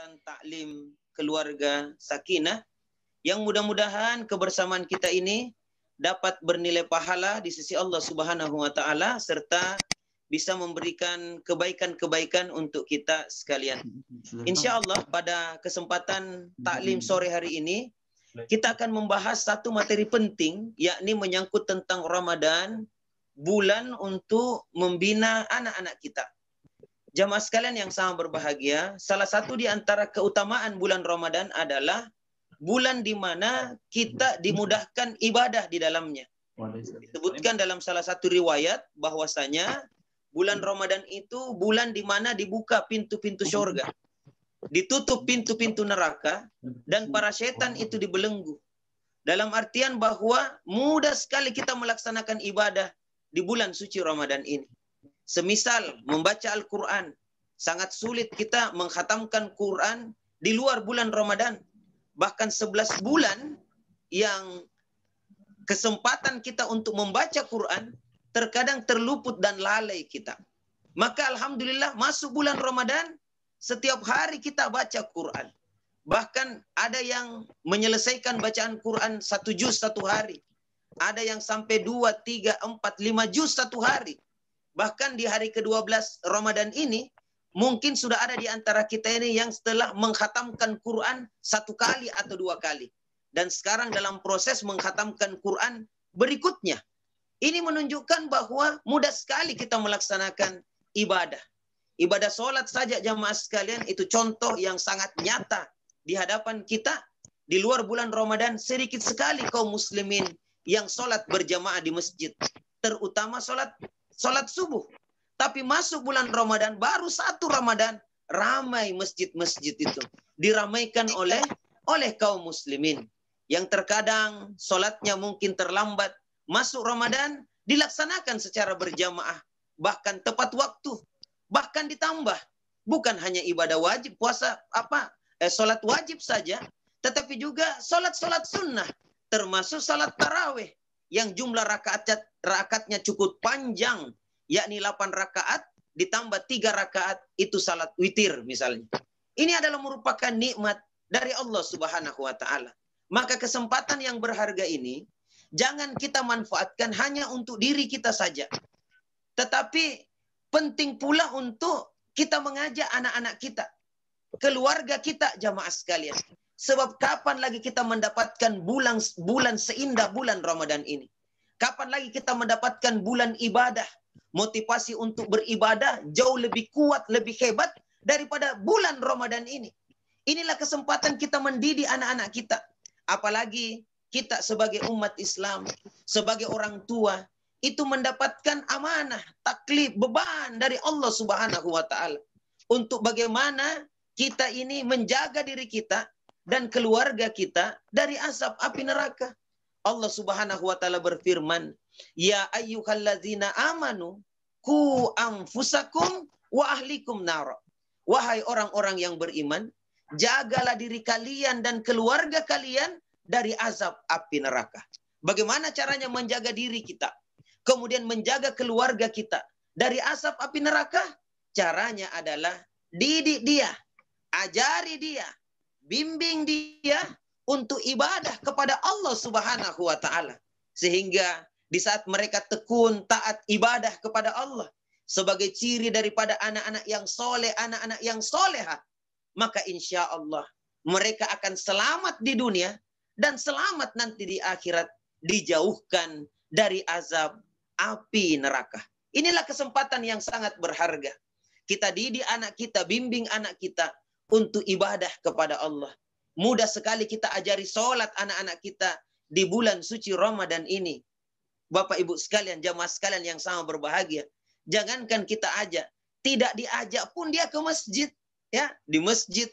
kegiatan taklim keluarga sakinah yang mudah-mudahan kebersamaan kita ini dapat bernilai pahala di sisi Allah Subhanahu wa taala serta bisa memberikan kebaikan-kebaikan untuk kita sekalian. Insya Allah pada kesempatan taklim sore hari ini kita akan membahas satu materi penting yakni menyangkut tentang Ramadan bulan untuk membina anak-anak kita. Jamaah sekalian yang sangat berbahagia, salah satu di antara keutamaan bulan Ramadan adalah bulan di mana kita dimudahkan ibadah di dalamnya. Disebutkan dalam salah satu riwayat bahwasanya bulan Ramadan itu bulan di mana dibuka pintu-pintu syurga, ditutup pintu-pintu neraka, dan para setan itu dibelenggu. Dalam artian bahwa mudah sekali kita melaksanakan ibadah di bulan suci Ramadan ini. Semisal membaca Al-Quran, sangat sulit kita menghatamkan Quran di luar bulan Ramadan. Bahkan 11 bulan yang kesempatan kita untuk membaca Quran terkadang terluput dan lalai kita. Maka alhamdulillah masuk bulan Ramadan setiap hari kita baca Quran. Bahkan ada yang menyelesaikan bacaan Quran satu juz satu hari. Ada yang sampai dua, tiga, empat, lima juz satu hari bahkan di hari ke-12 Ramadan ini, mungkin sudah ada di antara kita ini yang setelah menghatamkan Quran satu kali atau dua kali. Dan sekarang dalam proses menghatamkan Quran berikutnya. Ini menunjukkan bahwa mudah sekali kita melaksanakan ibadah. Ibadah sholat saja jamaah sekalian itu contoh yang sangat nyata di hadapan kita. Di luar bulan Ramadan sedikit sekali kaum muslimin yang sholat berjamaah di masjid. Terutama sholat sholat subuh. Tapi masuk bulan Ramadan, baru satu Ramadan, ramai masjid-masjid itu. Diramaikan oleh oleh kaum muslimin. Yang terkadang sholatnya mungkin terlambat. Masuk Ramadan, dilaksanakan secara berjamaah. Bahkan tepat waktu. Bahkan ditambah. Bukan hanya ibadah wajib, puasa apa eh, sholat wajib saja. Tetapi juga sholat-sholat sunnah. Termasuk sholat taraweh yang jumlah rakaat rakaatnya cukup panjang, yakni 8 rakaat ditambah 3 rakaat itu salat witir misalnya. Ini adalah merupakan nikmat dari Allah Subhanahu wa taala. Maka kesempatan yang berharga ini jangan kita manfaatkan hanya untuk diri kita saja. Tetapi penting pula untuk kita mengajak anak-anak kita, keluarga kita jamaah sekalian. Sebab kapan lagi kita mendapatkan bulan bulan seindah bulan Ramadan ini? Kapan lagi kita mendapatkan bulan ibadah? Motivasi untuk beribadah jauh lebih kuat, lebih hebat daripada bulan Ramadan ini. Inilah kesempatan kita mendidik anak-anak kita. Apalagi kita sebagai umat Islam, sebagai orang tua, itu mendapatkan amanah, taklif, beban dari Allah Subhanahu wa taala untuk bagaimana kita ini menjaga diri kita dan keluarga kita dari asap api neraka. Allah Subhanahu wa taala berfirman, "Ya ayyuhallazina amanu ku anfusakum wa ahlikum nar. Wahai orang-orang yang beriman, jagalah diri kalian dan keluarga kalian dari azab api neraka. Bagaimana caranya menjaga diri kita? Kemudian menjaga keluarga kita dari azab api neraka? Caranya adalah didik dia, ajari dia, bimbing dia untuk ibadah kepada Allah Subhanahu wa taala sehingga di saat mereka tekun taat ibadah kepada Allah sebagai ciri daripada anak-anak yang soleh, anak-anak yang soleha, maka insya Allah mereka akan selamat di dunia dan selamat nanti di akhirat dijauhkan dari azab api neraka. Inilah kesempatan yang sangat berharga. Kita didik anak kita, bimbing anak kita untuk ibadah kepada Allah. Mudah sekali kita ajari sholat anak-anak kita di bulan suci Ramadan ini. Bapak Ibu sekalian, jamaah sekalian yang sama berbahagia. Jangankan kita ajak, tidak diajak pun dia ke masjid. ya Di masjid,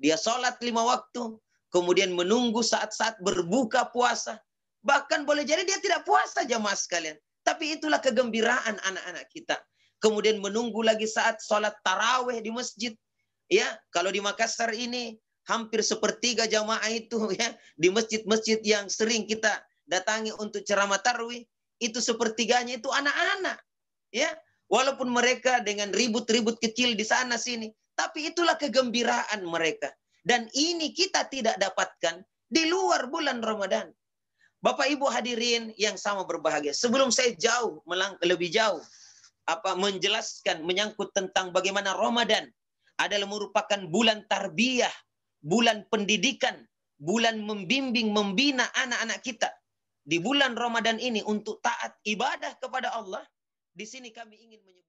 dia sholat lima waktu, kemudian menunggu saat-saat berbuka puasa. Bahkan boleh jadi dia tidak puasa jamaah sekalian. Tapi itulah kegembiraan anak-anak kita. Kemudian menunggu lagi saat sholat taraweh di masjid. Ya, kalau di Makassar ini hampir sepertiga jamaah itu ya di masjid-masjid yang sering kita datangi untuk ceramah tarwi itu sepertiganya itu anak-anak. Ya, walaupun mereka dengan ribut-ribut kecil di sana sini, tapi itulah kegembiraan mereka. Dan ini kita tidak dapatkan di luar bulan Ramadan. Bapak Ibu hadirin yang sama berbahagia. Sebelum saya jauh melang lebih jauh apa menjelaskan menyangkut tentang bagaimana Ramadan adalah merupakan bulan tarbiyah, bulan pendidikan, bulan membimbing, membina anak-anak kita. Di bulan Ramadan ini untuk taat ibadah kepada Allah, di sini kami ingin menyebut